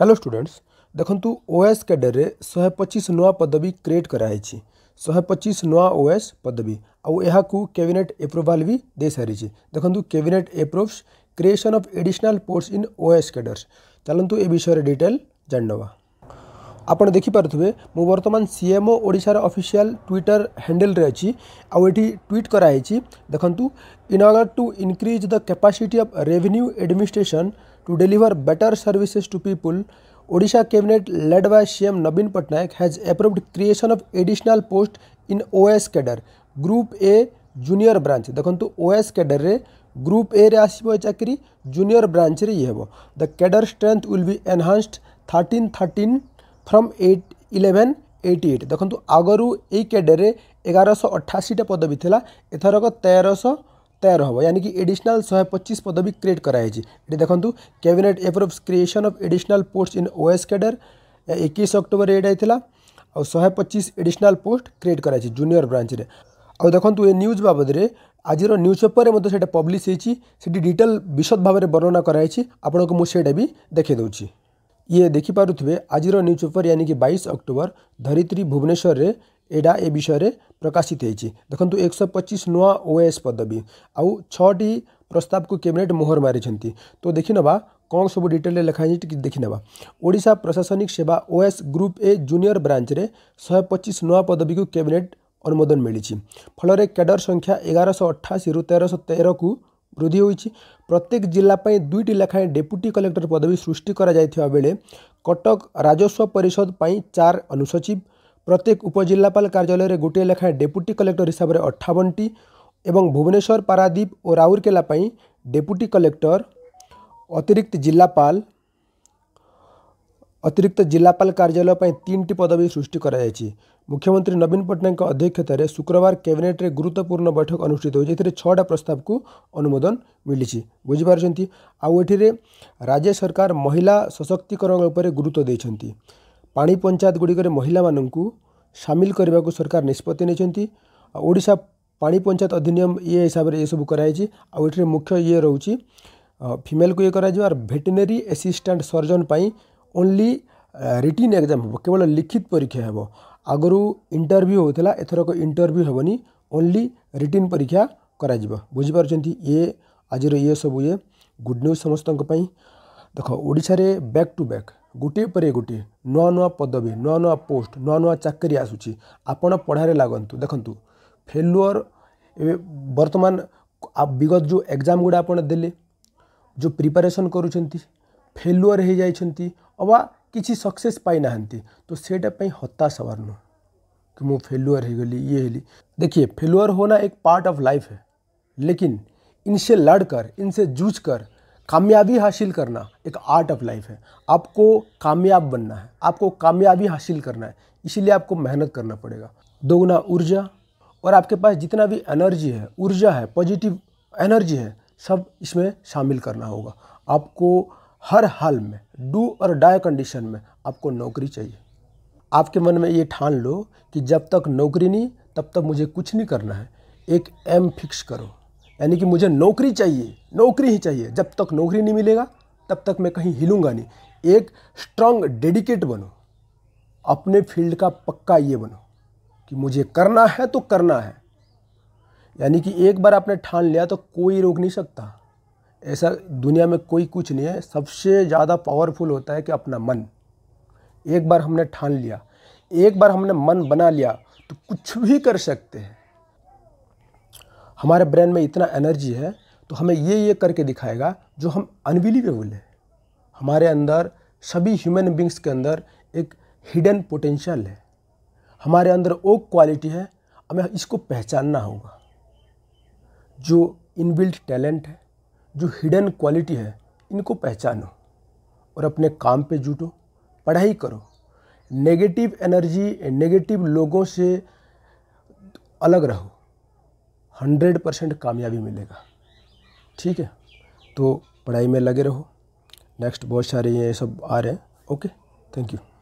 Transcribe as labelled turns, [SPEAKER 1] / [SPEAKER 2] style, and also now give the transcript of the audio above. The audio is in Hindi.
[SPEAKER 1] हेलो स्टूडेंट्स देखु ओएस कैडर में शहे पचीस नुआ पदवी क्रिएट कराई शहे पचीस नुआ ओएस पदवी आउ कैबिनेट एप्रुवाल भी दे सारी देखु cabinet approves creation of additional post in O S cadres चलतु ए विषय डिटेल जाणनवा आप देखिपे मुझ बर्तमान सीएमओ ओडार अफिशियाल ट्विटर हैंडेल अच्छी आठ ट्विट कराई देखू in order to increase the capacity of revenue administration to deliver better services to people ओडा cabinet led by CM Naveen Patnaik has approved creation of additional post in O S cadre group A junior branch देखूँ ओ एस कैडर में ग्रुप ए रे आसो ए चाकरी जूनियर ब्रांच रे ये हे the cadre strength will be enhanced thirteen thirteen from eight eleven eighty eight ଦେଖନ୍ତୁ ଆଗରୁ ଏଇ କ୍ୟାଡ଼େରେ ଏଗାରଶହ ଅଠାଅଶୀଟା ପଦବୀ ଥିଲା ଏଥରକ ତେରଶହ ତେର ହେବ यानी एडिशनल शहे पच्चीस पदवी क्रिएट कराई ये देखो cabinet approves creation of additional post in OS cadre एक अक्टोबर यहाँ आउ शहे पच्चीस एडिशनल पोस्ट क्रिएट कराई जूनियर ब्रांच रे आउ देखो ये न्यूज बाबद आज न्यूज पेपर में पब्लीश होती डिटेल विशद भाव में बर्णना कराई आपन को मुझे भी देखे दूसरी ये देखिपे आज न्यूज पेपर यानी कि बैस अक्टोबर धरित्री भुवनेश्वर से एडा ए विषय प्रकाशित हो देखूँ एक सौ पचीस नुआ ओ एस पदवी आउ छस्ताव को कैबिनेट मोहर मारी तो देखने कौन सब डिटेल लिखाई देखने ओडा प्रशासनिक सेवा O S group A junior branch में शहे पचीस नुआ पदवी को कैबिनेट अनुमोदन मिली फल कैडर संख्या एगारश अठाशी रु तेरश तेरह को ବୃଦ୍ଧି ହୋଇଛି ପ୍ରତ୍ୟେକ ଜିଲ୍ଲା ପାଇଁ ଦୁଇଟି ଲେଖାଏଁ ଡେପୁଟି କଲେକ୍ଟର ପଦବୀ ସୃଷ୍ଟି କରାଯାଇଥିବା ବେଳେ କଟକ ରାଜସ୍ୱ ପରିଷଦ ପାଇଁ ଚାର ଅନୁସଚିବ ପ୍ରତ୍ୟେକ ଉପଜିଲ୍ଲାପାଳ କାର୍ଯ୍ୟାଳୟରେ ଗୋଟିଏ ଲେଖାଏଁ ଡେପୁଟି କଲେକ୍ଟର ହିସାବରେ ଅଠାବନଟି ଏବଂ ଭୁବନେଶ୍ୱର ପାରାଦ୍ୱୀପ ଓ ରାଉରକେଲା ପାଇଁ ଡେପୁଟି କଲେକ୍ଟର ଅତିରିକ୍ତ ଜିଲ୍ଲାପାଳ ଅତିରିକ୍ତ ଜିଲ୍ଲାପାଳ କାର୍ଯ୍ୟାଳୟ ପାଇଁ ତିନିଟି ପଦବୀ ସୃଷ୍ଟି କରାଯାଇଛି ମୁଖ୍ୟମନ୍ତ୍ରୀ ନବୀନ ପଟ୍ଟନାୟକଙ୍କ ଅଧ୍ୟକ୍ଷତାରେ ଶୁକ୍ରବାର କ୍ୟାବିନେଟ୍ରେ ଗୁରୁତ୍ୱପୂର୍ଣ୍ଣ ବୈଠକ ଅନୁଷ୍ଠିତ ହୋଇଛି ଏଥିରେ ଛଅଟା ପ୍ରସ୍ତାବକୁ ଅନୁମୋଦନ ମିଳିଛି ବୁଝିପାରୁଛନ୍ତି ଆଉ ଏଠିରେ ରାଜ୍ୟ ସରକାର ମହିଳା ସଶକ୍ତିକରଣ ଉପରେ ଗୁରୁତ୍ୱ ଦେଇଛନ୍ତି ପାଣି ପଞ୍ଚାୟତ ଗୁଡ଼ିକରେ ମହିଳାମାନଙ୍କୁ ସାମିଲ କରିବାକୁ ସରକାର ନିଷ୍ପତ୍ତି ନେଇଛନ୍ତି ଓଡ଼ିଶା ପାଣି ପଞ୍ଚାୟତ ଅଧିନିୟମ ଇଏ ହିସାବରେ ଏସବୁ କରାଯାଇଛି ଆଉ ଏଠିରେ ମୁଖ୍ୟ ଇଏ ରହୁଛି ଫିମେଲ୍କୁ ଇଏ କରାଯିବ ଆର୍ ଭେଟିନେରୀ ଆସିଷ୍ଟାଣ୍ଟ ସର୍ଜନ୍ ପାଇଁ ओनली रिटिन एग्जाम हम केवल लिखित परीक्षा हे आगर इंटरव्यू होता एथर एथरक इंटरव्यू हेनी ओनली रिटिन परीक्षा कर बुझिपार ये आज ये सब ये गुड न्यूज समस्त देख ओडा बैक टू बैक गोटे पर गोटे नुआ नुआ पदवी नुआ नुआ पोस्ट नुआ नुआ चाकरी आसूँ आपण पढ़ा लगतु देखु फेलुअर बर्तमान विगत जो एग्जाम गुड़ा आपने जो प्रिपेरेसन कर फेलुअर हो ଅବା किसी ସକ୍ସେସ୍ ପାଇନାହାନ୍ତି तो ସେଇଟା ପାଇଁ हताश हबार ନୁହଁ कि मुँह फेलुअर हो गली ये देखिए फेलुअर होना एक पार्ट ऑफ लाइफ है लेकिन इनसे लड़कर इनसे जूझ कर कामयाबी हासिल करना एक आर्ट ऑफ लाइफ है आपको कामयाब बनना है आपको कामयाबी हासिल करना है इसीलिए आपको मेहनत करना पड़ेगा दोगुना ऊर्जा और आपके पास जितना भी एनर्जी है ऊर्जा है पॉजिटिव एनर्जी है सब इसमें शामिल करना होगा आपको हर हाल में डू और डाई कंडीशन में आपको नौकरी चाहिए आपके मन में ये ठान लो कि जब तक नौकरी नहीं तब तक मुझे कुछ नहीं करना है एक एम फिक्स करो यानी कि मुझे नौकरी चाहिए नौकरी ही चाहिए जब तक नौकरी नहीं मिलेगा तब तक मैं कहीं हिलूंगा नहीं एक स्ट्रांग डेडिकेट बनो अपने फील्ड का पक्का ये बनो कि मुझे करना है तो करना है यानी कि एक बार आपने ठान लिया तो कोई रोक नहीं सकता ऐसा दुनिया में कोई कुछ नहीं है सबसे ज़्यादा पावरफुल होता है कि अपना मन एक बार हमने ठान लिया एक बार हमने मन बना लिया तो कुछ भी कर सकते हैं हमारे ब्रेन में इतना एनर्जी है तो हमें ये ये करके दिखाएगा जो हम अनबिलीवेबल है हमारे अंदर सभी ह्यूमन बींग्स के अंदर एक हिडन पोटेंशियल है हमारे अंदर वो क्वालिटी है हमें इसको पहचानना होगा जो इनबिल्ट टैलेंट है जो हिडन क्वालिटी है इनको पहचानो और अपने काम पे जुटो पढ़ाई करो नेगेटिव एनर्जी नेगेटिव लोगों से अलग रहो हंड्रेड परसेंट कामयाबी मिलेगा ठीक है तो पढ़ाई में लगे रहो नेक्स्ट बहुत सारे ये सब आ रहे हैं ओके थैंक यू